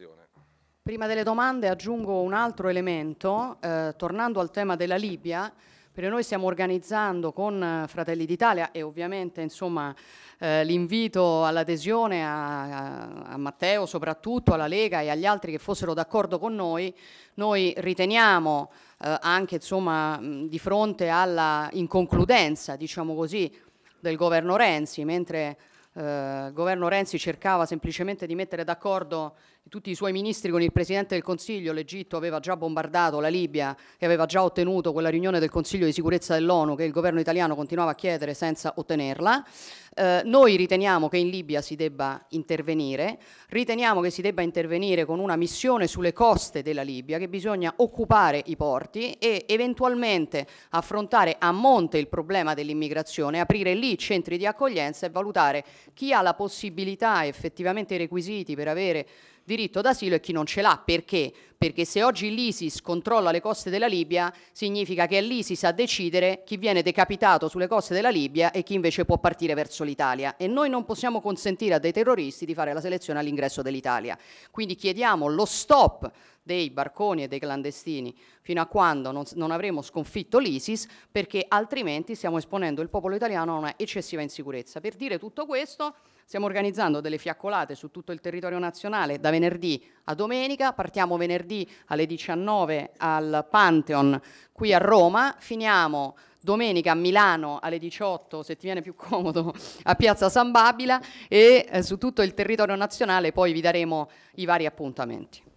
situazione. Prima delle domande aggiungo un altro elemento, eh, tornando al tema della Libia, perché noi stiamo organizzando con eh, Fratelli d'Italia e ovviamente insomma, eh, l'invito all'adesione a, a, Matteo soprattutto, alla Lega e agli altri che fossero d'accordo con noi, noi riteniamo eh, anche insomma, di fronte alla inconcludenza, diciamo così, del governo Renzi, mentre eh, il governo Renzi cercava semplicemente di mettere d'accordo tutti i suoi ministri con il Presidente del Consiglio, l'Egitto aveva già bombardato la Libia e aveva già ottenuto quella riunione del Consiglio di sicurezza dell'ONU che il governo italiano continuava a chiedere senza ottenerla. Eh, noi riteniamo che in Libia si debba intervenire, riteniamo che si debba intervenire con una missione sulle coste della Libia, che bisogna occupare i porti e eventualmente affrontare a monte il problema dell'immigrazione, aprire lì centri di accoglienza e valutare chi ha la possibilità, effettivamente i requisiti per avere diritto d'asilo e chi non ce l'ha. Perché? Perché se oggi l'ISIS controlla le coste della Libia, significa che è l'ISIS a decidere chi viene decapitato sulle coste della Libia e chi invece può partire verso l'Italia. E noi non possiamo consentire a dei terroristi di fare la selezione all'ingresso dell'Italia. Quindi chiediamo lo stop dei barconi e dei clandestini fino a quando non, non avremo sconfitto l'ISIS perché altrimenti stiamo esponendo il popolo italiano a una eccessiva insicurezza. Per dire tutto questo stiamo organizzando delle fiaccolate su tutto il territorio nazionale da venerdì a domenica, partiamo venerdì alle 19 al Pantheon qui a Roma, finiamo domenica a Milano alle 18, se ti viene più comodo, a Piazza San Babila e eh, su tutto il territorio nazionale poi vi daremo i vari appuntamenti.